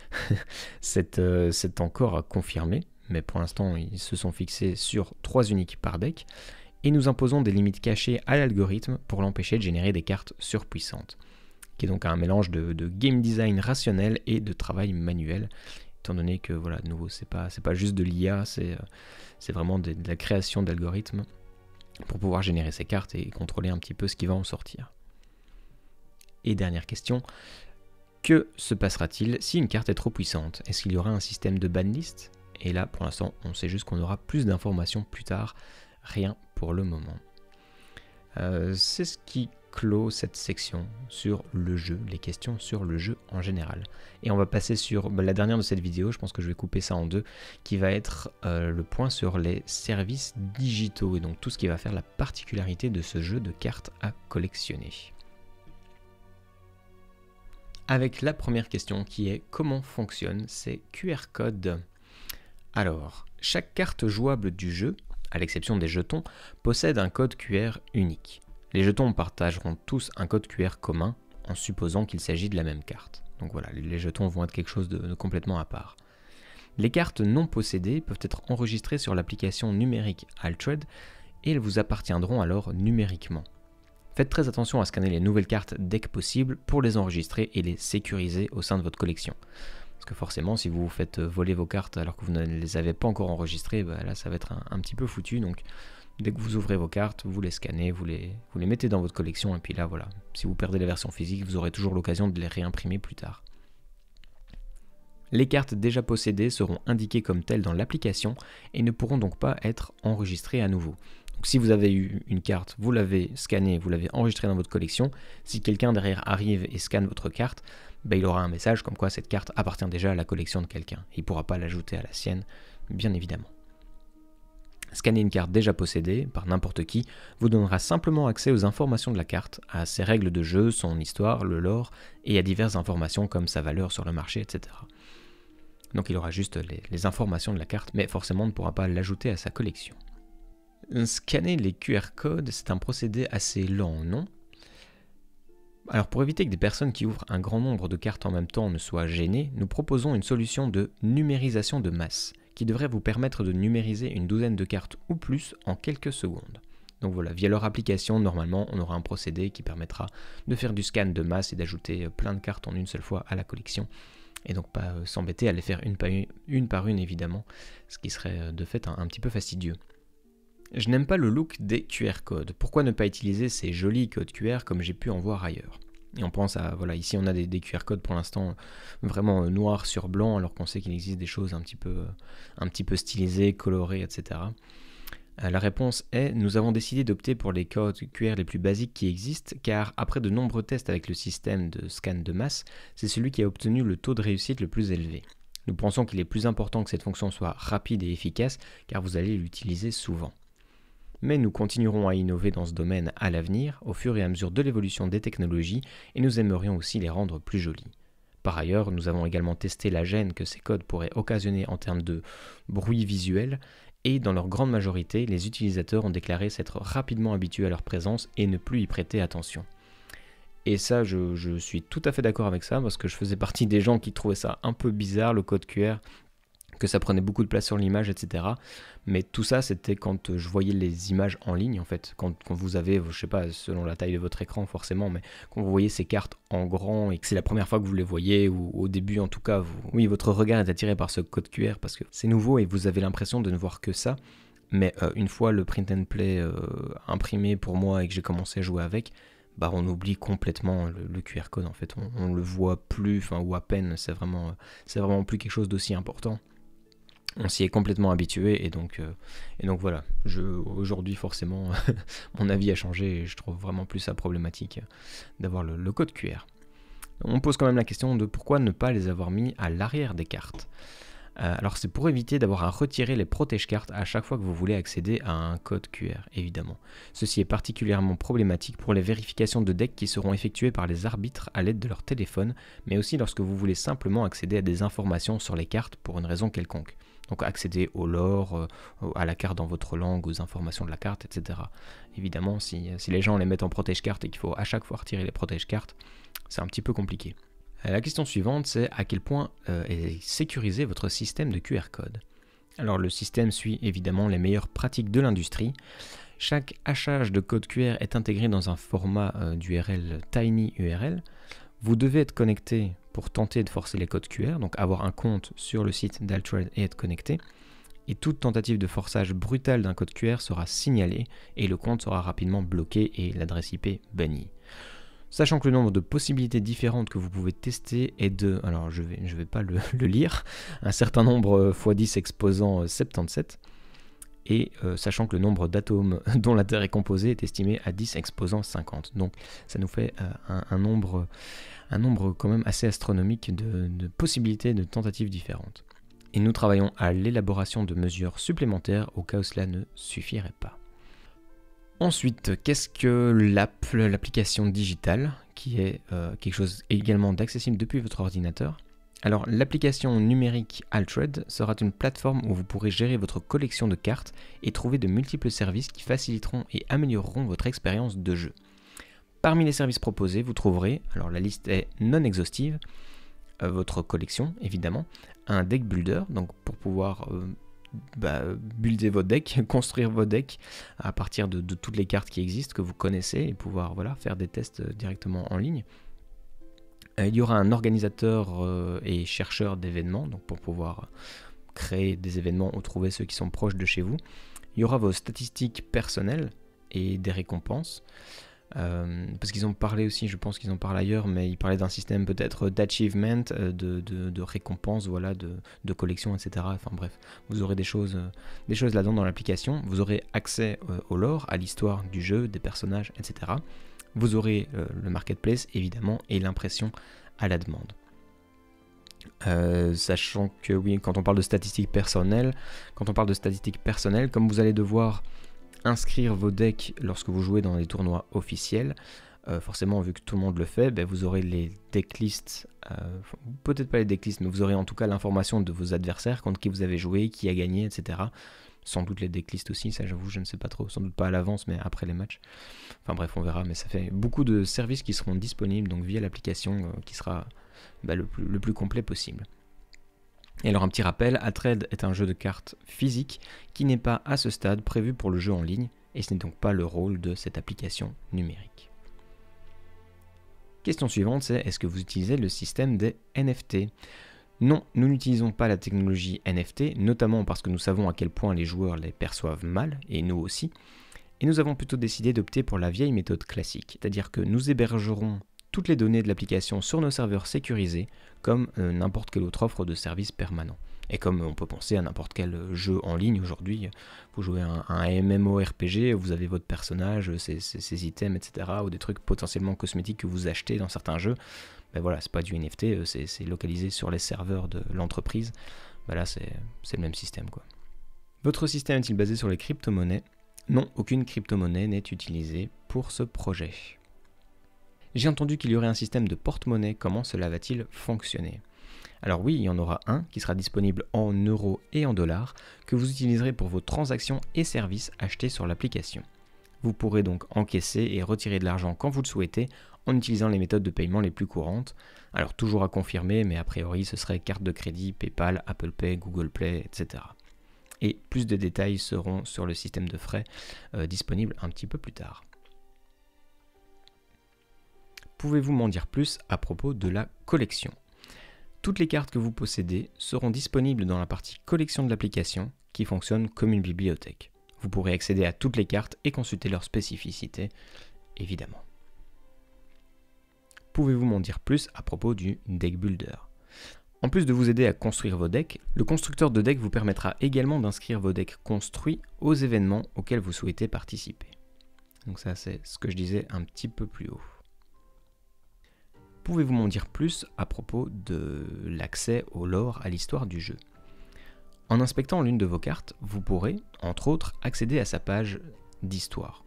c'est euh, encore confirmé, mais pour l'instant ils se sont fixés sur 3 uniques par deck, et nous imposons des limites cachées à l'algorithme pour l'empêcher de générer des cartes surpuissantes, qui est donc un mélange de, game design rationnel et de travail manuel, étant donné que voilà, de nouveau, c'est pas, pas juste de l'IA, euh, c'est vraiment de, la création d'algorithmes pour pouvoir générer ces cartes et contrôler un petit peu ce qui va en sortir. Et dernière question, que se passera-t-il si une carte est trop puissante Est-ce qu'il y aura un système de ban et là, pour l'instant, on sait juste qu'on aura plus d'informations plus tard, rien pour le moment. Euh, c'est ce qui clôt cette section sur le jeu, les questions sur le jeu en général. Et on va passer sur bah, la dernière de cette vidéo, je pense que je vais couper ça en deux, qui va être euh, le point sur les services digitaux et donc tout ce qui va faire la particularité de ce jeu de cartes à collectionner. Avec la première question qui est comment fonctionnent ces QR codes alors, chaque carte jouable du jeu, à l'exception des jetons, possède un code QR unique. Les jetons partageront tous un code QR commun en supposant qu'il s'agit de la même carte. Donc voilà, les jetons vont être quelque chose de, complètement à part. Les cartes non possédées peuvent être enregistrées sur l'application numérique Altred et elles vous appartiendront alors numériquement. Faites très attention à scanner les nouvelles cartes dès que possible pour les enregistrer et les sécuriser au sein de votre collection que forcément, si vous vous faites euh, voler vos cartes alors que vous ne les avez pas encore enregistrées, bah là, ça va être un, petit peu foutu. Donc, dès que vous ouvrez vos cartes, vous les scannez, vous les, vous les mettez dans votre collection. Et puis là, voilà. Si vous perdez la version physique, vous aurez toujours l'occasion de les réimprimer plus tard. Les cartes déjà possédées seront indiquées comme telles dans l'application et ne pourront donc pas être enregistrées à nouveau. Donc si vous avez eu une carte, vous l'avez scannée, vous l'avez enregistrée dans votre collection. Si quelqu'un derrière arrive et scanne votre carte, bah, il aura un message comme quoi cette carte appartient déjà à la collection de quelqu'un. Il ne pourra pas l'ajouter à la sienne, bien évidemment. Scanner une carte déjà possédée par n'importe qui vous donnera simplement accès aux informations de la carte, à ses règles de jeu, son histoire, le lore, et à diverses informations comme sa valeur sur le marché, etc. Donc il aura juste les, les informations de la carte, mais forcément ne pourra pas l'ajouter à sa collection. Scanner les QR codes, c'est un procédé assez lent, non alors pour éviter que des personnes qui ouvrent un grand nombre de cartes en même temps ne soient gênées, nous proposons une solution de numérisation de masse, qui devrait vous permettre de numériser une douzaine de cartes ou plus en quelques secondes. Donc voilà, via leur application, normalement, on aura un procédé qui permettra de faire du scan de masse et d'ajouter euh, plein de cartes en une seule fois à la collection. Et donc pas euh, s'embêter à les faire une par une, évidemment, ce qui serait euh, de fait un petit peu fastidieux. Je n'aime pas le look des QR codes. Pourquoi ne pas utiliser ces jolis codes QR comme j'ai pu en voir ailleurs et on pense à, voilà, ici on a des, QR codes pour l'instant euh, vraiment euh, noir sur blanc, alors qu'on sait qu'il existe des choses un petit peu, euh, un petit peu stylisées, colorées, etc. La réponse est nous avons décidé d'opter pour les codes QR les plus basiques qui existent car après de nombreux tests avec le système de scan de masse, c'est celui qui a obtenu le taux de réussite le plus élevé. Nous pensons qu'il est plus important que cette fonction soit rapide et efficace car vous allez l'utiliser souvent mais nous continuerons à innover dans ce domaine à l'avenir au fur et à mesure de l'évolution des technologies et nous aimerions aussi les rendre plus jolies. Par ailleurs, nous avons également testé la gêne que ces codes pourraient occasionner en termes de bruit visuel, et dans leur grande majorité, les utilisateurs ont déclaré s'être rapidement habitués à leur présence et ne plus y prêter attention. Et ça, je, je suis tout à fait d'accord avec ça, parce que je faisais partie des gens qui trouvaient ça un peu bizarre, le code QR que ça prenait beaucoup de place sur l'image, etc. Mais tout ça, c'était quand euh, je voyais les images en ligne, en fait. Quand, vous avez, je sais pas, selon la taille de votre écran, forcément, mais quand vous voyez ces cartes en grand et que c'est la première fois que vous les voyez, ou au début, en tout cas, vous, oui, votre regard est attiré par ce code QR parce que c'est nouveau et vous avez l'impression de ne voir que ça. Mais euh, une fois le print and play euh, imprimé pour moi et que j'ai commencé à jouer avec, bah, on oublie complètement le, QR code en fait, on, ne le voit plus, enfin ou à peine, c'est vraiment, c'est vraiment plus quelque chose d'aussi important on s'y est complètement habitué et donc, euh, et donc voilà. Aujourd'hui, forcément, mon avis a changé et je trouve vraiment plus ça problématique d'avoir le, code QR. On pose quand même la question de pourquoi ne pas les avoir mis à l'arrière des cartes. Euh, alors c'est pour éviter d'avoir à retirer les protège-cartes à chaque fois que vous voulez accéder à un code QR, évidemment. Ceci est particulièrement problématique pour les vérifications de deck qui seront effectuées par les arbitres à l'aide de leur téléphone, mais aussi lorsque vous voulez simplement accéder à des informations sur les cartes pour une raison quelconque. Donc accéder au lore, euh, à la carte dans votre langue, aux informations de la carte, etc. Évidemment, euh, si, les gens les mettent en protège-carte et qu'il faut à chaque fois retirer les protège-cartes, c'est un petit peu compliqué. Euh, la question suivante, c'est à quel point est sécurisé votre système de QR code Alors le système suit évidemment les meilleures pratiques de l'industrie. Chaque hachage de code QR est intégré dans un format d'URL Tiny URL. Vous devez être connecté pour tenter de forcer les codes QR, donc avoir un compte sur le site d'Altrade et être connecté. Et toute tentative de forçage brutal d'un code QR sera signalée et le compte sera rapidement bloqué et l'adresse IP bannie. Sachant que le nombre de possibilités différentes que vous pouvez tester est de, alors je ne vais, pas le, lire, un certain nombre x10 exposant 77 et euh, sachant que le nombre d'atomes dont la Terre est composée est estimé à 10 exposant 50. Donc ça nous fait euh, un, nombre, un nombre quand même assez astronomique de, possibilités, de tentatives différentes. Et nous travaillons à l'élaboration de mesures supplémentaires au cas où cela ne suffirait pas. Ensuite, qu'est-ce que l'app, l'application digitale, qui est euh, quelque chose également d'accessible depuis votre ordinateur alors l'application numérique Altred sera une plateforme où vous pourrez gérer votre collection de cartes et trouver de multiples services qui faciliteront et amélioreront votre expérience de jeu. Parmi les services proposés, vous trouverez, alors la liste est non exhaustive, euh, votre collection évidemment, un deck builder, donc pour pouvoir euh, bah, builder vos decks, construire vos decks à partir de, de, toutes les cartes qui existent, que vous connaissez, et pouvoir voilà, faire des tests euh, directement en ligne euh, il y aura un organisateur euh, et chercheur d'événements, donc pour pouvoir créer des événements ou trouver ceux qui sont proches de chez vous. Il y aura vos statistiques personnelles et des récompenses. Euh, parce qu'ils ont parlé aussi, je pense qu'ils en parlent ailleurs, mais ils parlaient d'un système peut-être d'achievement, de, récompense, de récompenses, voilà, de, de collection, etc. Enfin bref, vous aurez des choses, des choses là-dedans dans l'application. Vous aurez accès au lore, à l'histoire du jeu, des personnages, etc vous aurez euh, le marketplace évidemment et l'impression à la demande. Euh, sachant que oui, quand on parle de statistiques personnelles, quand on parle de statistiques personnelles, comme vous allez devoir inscrire vos decks lorsque vous jouez dans des tournois officiels, euh, forcément vu que tout le monde le fait, ben, vous aurez les decklists, peut-être pas les decklists, mais vous aurez en tout cas l'information de vos adversaires, contre qui vous avez joué, qui a gagné, etc. Sans doute les decklists aussi, ça j'avoue, je ne sais pas trop. Sans doute pas à l'avance, mais après les matchs. Enfin bref, on verra. Mais ça fait beaucoup de services qui seront disponibles donc via l'application euh, qui sera bah, le, plus, complet possible. Et alors un petit rappel, Atred est un jeu de cartes physique qui n'est pas à ce stade prévu pour le jeu en ligne et ce n'est donc pas le rôle de cette application numérique. Question suivante, c'est est-ce que vous utilisez le système des NFT non, nous n'utilisons pas la technologie NFT, notamment parce que nous savons à quel point les joueurs les perçoivent mal, et nous aussi, et nous avons plutôt décidé d'opter pour la vieille méthode classique, c'est-à-dire que nous hébergerons toutes les données de l'application sur nos serveurs sécurisés, comme euh, n'importe quelle autre offre de service permanent. Et comme on peut penser à n'importe quel euh, jeu en ligne aujourd'hui, euh, vous jouez un, un, MMORPG, vous avez votre personnage, ses, items, etc., ou des trucs potentiellement cosmétiques que vous achetez dans certains jeux, ben voilà, c'est pas du NFT, euh, c'est localisé sur les serveurs de l'entreprise. Voilà, ben c'est le même système. Quoi. Votre système est-il basé sur les crypto-monnaies Non, aucune crypto-monnaie n'est utilisée pour ce projet. J'ai entendu qu'il y aurait un système de porte-monnaie, comment cela va-t-il fonctionner alors oui, il y en aura un qui sera disponible en euros et en dollars que vous utiliserez pour vos transactions et services achetés sur l'application. Vous pourrez donc encaisser et retirer de l'argent quand vous le souhaitez en utilisant les méthodes de paiement les plus courantes. Alors toujours à confirmer, mais a priori ce serait carte de crédit, PayPal, Apple Pay, Google Play, etc. Et plus de détails seront sur le système de frais euh, disponible un petit peu plus tard. Pouvez-vous m'en dire plus à propos de la collection toutes les cartes que vous possédez seront disponibles dans la partie collection de l'application qui fonctionne comme une bibliothèque. Vous pourrez accéder à toutes les cartes et consulter leurs spécificités, évidemment pouvez-vous m'en dire plus à propos du deck builder En plus de vous aider à construire vos decks, le constructeur de deck vous permettra également d'inscrire vos decks construits aux événements auxquels vous souhaitez participer. Donc ça c'est ce que je disais un petit peu plus haut. Pouvez-vous m'en dire plus à propos de l'accès au lore, à l'histoire du jeu En inspectant l'une de vos cartes, vous pourrez, entre autres, accéder à sa page d'histoire.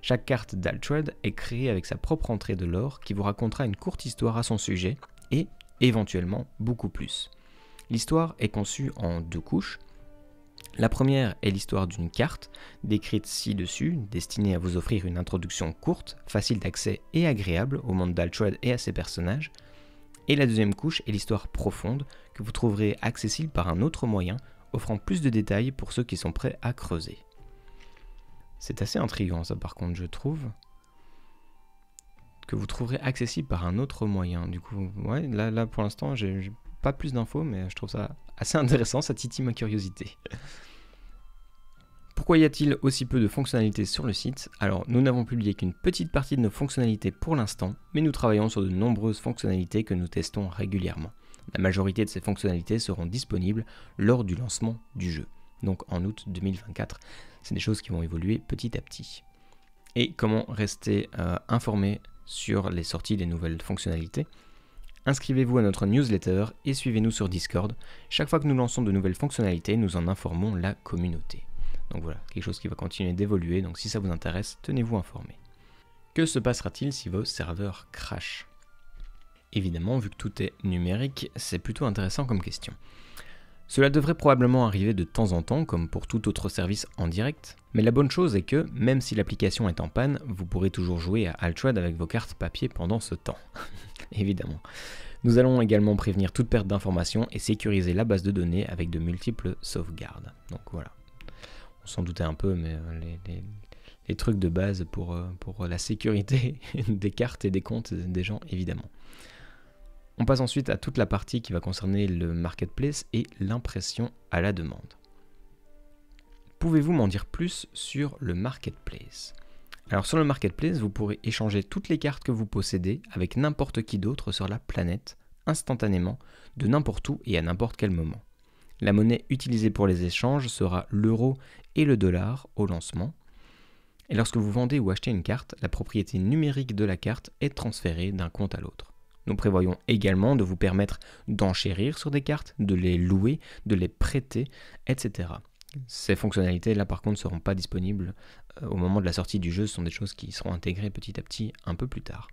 Chaque carte d'Altred est créée avec sa propre entrée de lore, qui vous racontera une courte histoire à son sujet et, éventuellement, beaucoup plus. L'histoire est conçue en deux couches. La première est l'histoire d'une carte, décrite ci-dessus, destinée à vous offrir une introduction courte, facile d'accès et agréable au monde d'Altred et à ses personnages. Et la deuxième couche est l'histoire profonde, que vous trouverez accessible par un autre moyen, offrant plus de détails pour ceux qui sont prêts à creuser. C'est assez intriguant ça par contre, je trouve. Que vous trouverez accessible par un autre moyen. Du coup, ouais, là, là pour l'instant, j'ai pas plus d'infos, mais je trouve ça assez intéressant, ça titille ma curiosité. Pourquoi y a-t-il aussi peu de fonctionnalités sur le site Alors, nous n'avons publié qu'une petite partie de nos fonctionnalités pour l'instant, mais nous travaillons sur de nombreuses fonctionnalités que nous testons régulièrement. La majorité de ces fonctionnalités seront disponibles lors du lancement du jeu, donc en août 2024. C'est des choses qui vont évoluer petit à petit. Et comment rester euh, informé sur les sorties des nouvelles fonctionnalités Inscrivez-vous à notre newsletter et suivez-nous sur Discord. Chaque fois que nous lançons de nouvelles fonctionnalités, nous en informons la communauté. Donc voilà, quelque chose qui va continuer d'évoluer, donc si ça vous intéresse, tenez-vous informé. Que se passera-t-il si vos serveurs crashent Évidemment, vu que tout est numérique, c'est plutôt intéressant comme question. Cela devrait probablement arriver de temps en temps, comme pour tout autre service en direct, mais la bonne chose est que, même si l'application est en panne, vous pourrez toujours jouer à Altrad avec vos cartes papier pendant ce temps. Évidemment. Nous allons également prévenir toute perte d'informations et sécuriser la base de données avec de multiples sauvegardes. Donc voilà. On s'en doutait un peu, mais euh, les, les trucs de base pour, euh, pour la sécurité des cartes et des comptes des gens, évidemment. On passe ensuite à toute la partie qui va concerner le marketplace et l'impression à la demande. Pouvez-vous m'en dire plus sur le marketplace Alors sur le marketplace, vous pourrez échanger toutes les cartes que vous possédez avec n'importe qui d'autre sur la planète, instantanément, de n'importe où et à n'importe quel moment. La monnaie utilisée pour les échanges sera l'euro et le dollar au lancement. Et lorsque vous vendez ou achetez une carte, la propriété numérique de la carte est transférée d'un compte à l'autre. Nous prévoyons également de vous permettre d'enchérir sur des cartes, de les louer, de les prêter, etc. Ces fonctionnalités-là, par contre, ne seront pas disponibles euh, au moment de la sortie du jeu. Ce sont des choses qui seront intégrées petit à petit un peu plus tard.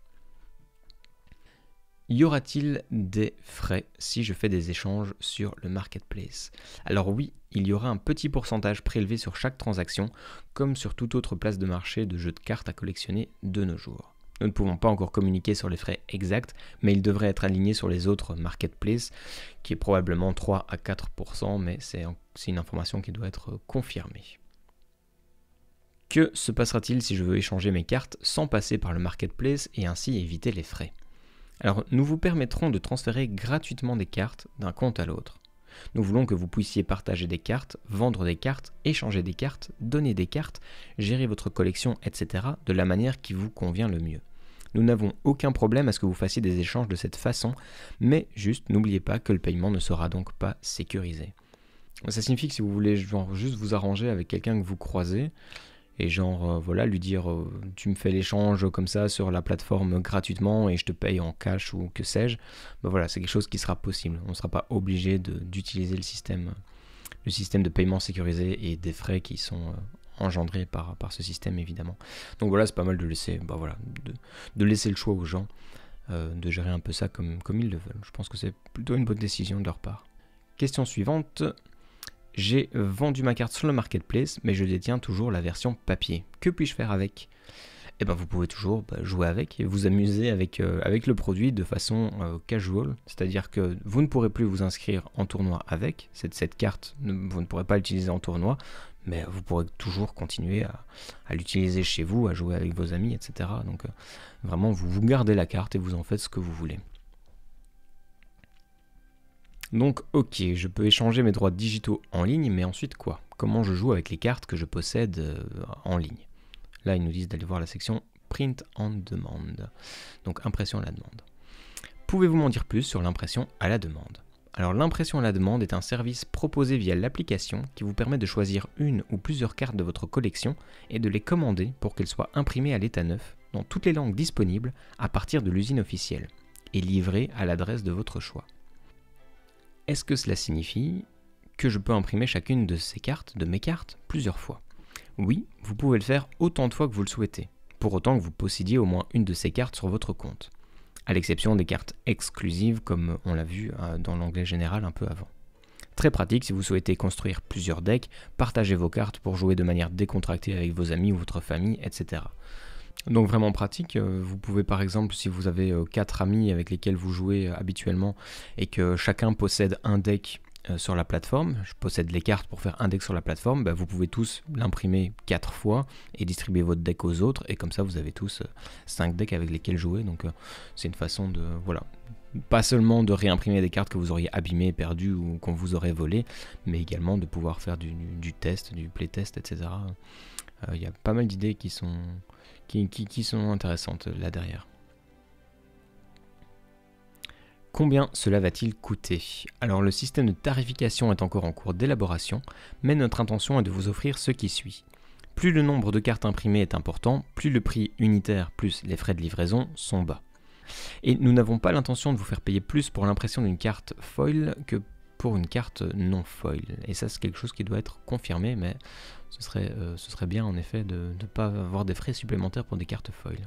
Y aura-t-il des frais si je fais des échanges sur le marketplace Alors oui, il y aura un petit pourcentage prélevé sur chaque transaction, comme sur toute autre place de marché de jeux de cartes à collectionner de nos jours. Nous ne pouvons pas encore communiquer sur les frais exacts, mais ils devraient être alignés sur les autres marketplaces, qui est probablement 3 à 4%, mais c'est une information qui doit être confirmée. Que se passera-t-il si je veux échanger mes cartes sans passer par le marketplace et ainsi éviter les frais Alors, nous vous permettrons de transférer gratuitement des cartes d'un compte à l'autre. Nous voulons que vous puissiez partager des cartes, vendre des cartes, échanger des cartes, donner des cartes, gérer votre collection, etc. de la manière qui vous convient le mieux. Nous n'avons aucun problème à ce que vous fassiez des échanges de cette façon, mais juste n'oubliez pas que le paiement ne sera donc pas sécurisé. Ça signifie que si vous voulez juste vous arranger avec quelqu'un que vous croisez, et genre euh, voilà lui dire euh, tu me fais l'échange comme ça sur la plateforme gratuitement et je te paye en cash ou que sais-je ben voilà c'est quelque chose qui sera possible on ne sera pas obligé d'utiliser le système le système de paiement sécurisé et des frais qui sont euh, engendrés par, par ce système évidemment donc voilà c'est pas mal de laisser ben voilà de, laisser le choix aux gens de gérer un peu ça comme, comme ils le veulent je pense que c'est plutôt une bonne décision de leur part question suivante j'ai vendu ma carte sur le marketplace, mais je détiens toujours la version papier. Que puis-je faire avec Eh bien, vous pouvez toujours bah, jouer avec et vous amuser avec, euh, avec le produit de façon euh, casual. C'est-à-dire que vous ne pourrez plus vous inscrire en tournoi avec. Cette, cette carte, vous ne pourrez pas l'utiliser en tournoi, mais vous pourrez toujours continuer à, l'utiliser chez vous, à jouer avec vos amis, etc. Donc, euh, vraiment, vous, vous gardez la carte et vous en faites ce que vous voulez. Donc ok, je peux échanger mes droits digitaux en ligne, mais ensuite quoi Comment je joue avec les cartes que je possède euh, en ligne Là, ils nous disent d'aller voir la section Print on Demand, donc impression à la demande. Pouvez-vous m'en dire plus sur l'impression à la demande alors l'impression à la demande est un service proposé via l'application qui vous permet de choisir une ou plusieurs cartes de votre collection et de les commander pour qu'elles soient imprimées à l'état neuf dans toutes les langues disponibles à partir de l'usine officielle et livrées à l'adresse de votre choix. Est-ce que cela signifie que je peux imprimer chacune de ces cartes, de mes cartes, plusieurs fois Oui, vous pouvez le faire autant de fois que vous le souhaitez, pour autant que vous possédiez au moins une de ces cartes sur votre compte, à l'exception des cartes exclusives comme on l'a vu euh, dans l'anglais général un peu avant. Très pratique si vous souhaitez construire plusieurs decks, partager vos cartes pour jouer de manière décontractée avec vos amis ou votre famille, etc. Donc vraiment pratique, euh, vous pouvez par exemple si vous avez 4 euh, amis avec lesquels vous jouez euh, habituellement et que chacun possède un deck sur la plateforme, je possède les cartes pour faire un deck sur la plateforme, bah, vous pouvez tous l'imprimer 4 fois et distribuer votre deck aux autres, et comme ça vous avez tous 5 decks avec lesquels jouer, donc c'est une façon de... Voilà. Pas seulement de réimprimer des cartes que vous auriez abîmées, perdues ou qu'on vous aurait volées, mais également de pouvoir faire du, test, du playtest, etc. Il y a pas mal d'idées qui sont, qui, sont intéressantes euh, là derrière. Combien cela va-t-il coûter Alors le système de tarification est encore en cours d'élaboration, mais notre intention est de vous offrir ce qui suit. Plus le nombre de cartes imprimées est important, plus le prix unitaire plus les frais de livraison sont bas. Et nous n'avons pas l'intention de vous faire payer plus pour l'impression d'une carte foil que pour une carte non foil. Et ça c'est quelque chose qui doit être confirmé, mais euh, ce serait, bien en effet de ne pas avoir des frais supplémentaires pour des cartes foil.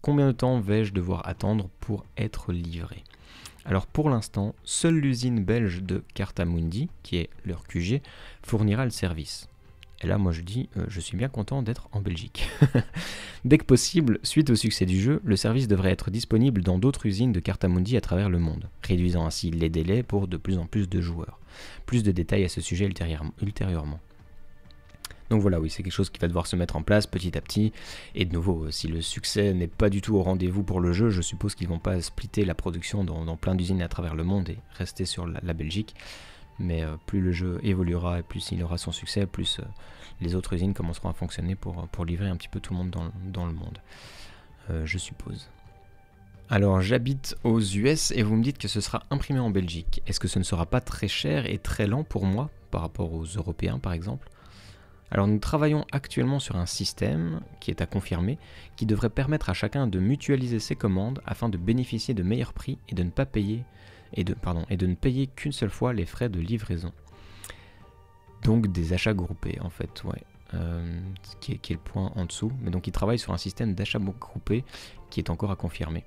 Combien de temps vais-je devoir attendre pour être livré Alors pour l'instant, seule l'usine belge de Cartamundi, qui est leur QG, fournira le service. Et là, moi je dis, euh, je suis bien content d'être en Belgique. Dès que possible, suite au succès du jeu, le service devrait être disponible dans d'autres usines de Cartamundi à travers le monde, réduisant ainsi les délais pour de plus en plus de joueurs. Plus de détails à ce sujet ultérieurement. Donc voilà, oui, c'est quelque chose qui va devoir se mettre en place petit à petit. Et de nouveau, euh, si le succès n'est pas du tout au rendez-vous pour le jeu, je suppose qu'ils vont pas splitter la production dans, plein d'usines à travers le monde et rester sur la, Belgique. Mais euh, plus le jeu évoluera et plus il aura son succès, plus euh, les autres usines commenceront à fonctionner pour, pour livrer un petit peu tout le monde dans, le monde. je suppose. Alors j'habite aux US et vous me dites que ce sera imprimé en Belgique. Est-ce que ce ne sera pas très cher et très lent pour moi par rapport aux Européens par exemple alors nous travaillons actuellement sur un système, qui est à confirmer, qui devrait permettre à chacun de mutualiser ses commandes afin de bénéficier de meilleurs prix et de ne pas payer et de, pardon, et de ne payer qu'une seule fois les frais de livraison. Donc des achats groupés en fait, ouais. Euh, qui, est, le point en dessous. Mais donc il travaille sur un système d'achats groupés qui est encore à confirmer.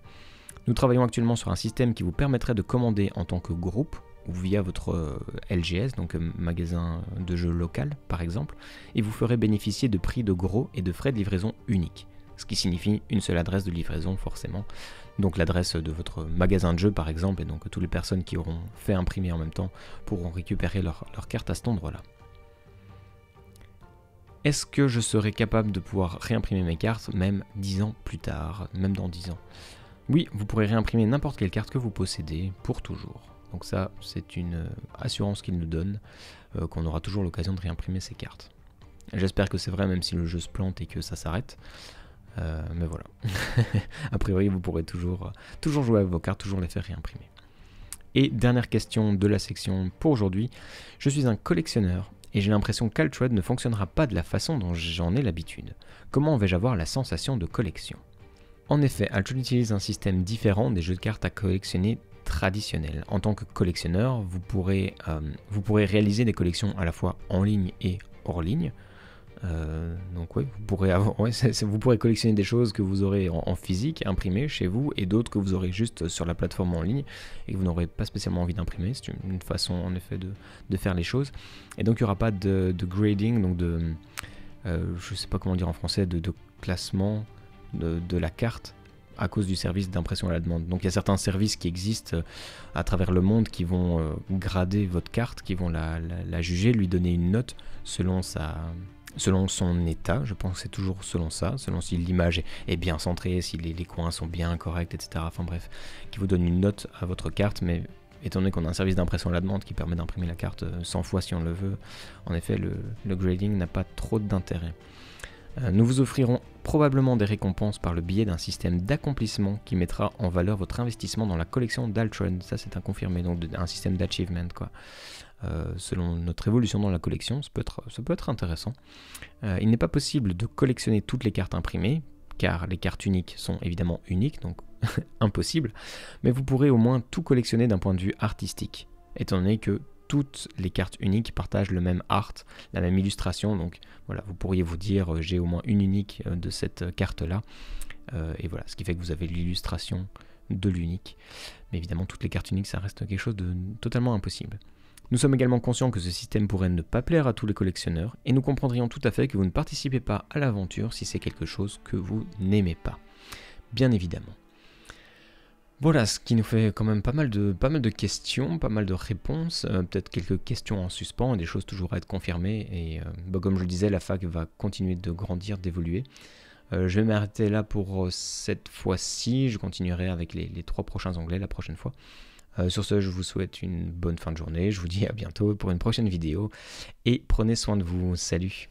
Nous travaillons actuellement sur un système qui vous permettrait de commander en tant que groupe ou via votre euh, LGS, donc euh, magasin de jeu local par exemple, et vous ferez bénéficier de prix de gros et de frais de livraison uniques, ce qui signifie une seule adresse de livraison forcément, donc l'adresse de votre magasin de jeu par exemple, et donc toutes les personnes qui auront fait imprimer en même temps pourront récupérer leur, leur carte à cet endroit-là. Est-ce que je serai capable de pouvoir réimprimer mes cartes même 10 ans plus tard, même dans 10 ans oui, vous pourrez réimprimer n'importe quelle carte que vous possédez pour toujours. Donc ça, c'est une euh, assurance qu'il nous donne, euh, qu'on aura toujours l'occasion de réimprimer ces cartes. J'espère que c'est vrai, même si le jeu se plante et que ça s'arrête. Euh, mais voilà. a priori, vous pourrez toujours, jouer avec vos cartes, toujours les faire réimprimer. Et dernière question de la section pour aujourd'hui. Je suis un collectionneur et j'ai l'impression qu'Altrad ne fonctionnera pas de la façon dont j'en ai l'habitude. Comment vais-je avoir la sensation de collection En effet, Altrad utilise un système différent des jeux de cartes à collectionner traditionnelle. En tant que collectionneur, vous pourrez, euh, vous pourrez réaliser des collections à la fois en ligne et hors ligne. Euh, donc oui, vous pourrez, avoir, vous pourrez collectionner des choses que vous aurez en, physique, imprimées chez vous, et d'autres que vous aurez juste sur la plateforme en ligne, et que vous n'aurez pas spécialement envie d'imprimer. C'est une, façon en effet de, de, faire les choses. Et donc il n'y aura pas de, grading, donc de... Euh, je ne sais pas comment dire en français, de, de classement de, la carte à cause du service d'impression à la demande. Donc il y a certains services qui existent euh, à travers le monde qui vont euh, grader votre carte, qui vont la, juger, lui donner une note selon selon son état, je pense que c'est toujours selon ça, selon si l'image est bien centrée, si les, coins sont bien corrects, etc. Enfin bref, qui vous donne une note à votre carte, mais étant donné qu'on a un service d'impression à la demande qui permet d'imprimer la carte 100 euh, fois si on le veut, en effet le, le grading n'a pas trop d'intérêt. Euh, nous vous offrirons probablement des récompenses par le biais d'un système d'accomplissement qui mettra en valeur votre investissement dans la collection d'Altron. Ça, c'est un confirmé, donc un système d'achievement, quoi. Euh, selon notre évolution dans la collection, ça peut être, ça peut être intéressant. Euh, il n'est pas possible de collectionner toutes les cartes imprimées, car les cartes uniques sont évidemment uniques, donc impossible, mais vous pourrez au moins tout collectionner d'un point de vue artistique, étant donné que toutes les cartes uniques partagent le même art, la même illustration. Donc voilà, vous pourriez vous dire euh, j'ai au moins une unique euh, de cette euh, carte-là. et voilà, ce qui fait que vous avez l'illustration de l'unique. Mais évidemment, toutes les cartes uniques, ça reste quelque chose de totalement impossible. Nous sommes également conscients que ce système pourrait ne pas plaire à tous les collectionneurs, et nous comprendrions tout à fait que vous ne participez pas à l'aventure si c'est quelque chose que vous n'aimez pas. Bien évidemment. Voilà, ce qui nous fait quand même pas mal de, pas mal de questions, pas mal de réponses, euh, peut-être quelques questions en suspens, des choses toujours à être confirmées. Et euh, bah, comme je le disais, la fac va continuer de grandir, d'évoluer. Euh, je vais m'arrêter là pour cette fois-ci. Je continuerai avec les, les, trois prochains onglets la prochaine fois. sur ce, je vous souhaite une bonne fin de journée. Je vous dis à bientôt pour une prochaine vidéo. Et prenez soin de vous. Salut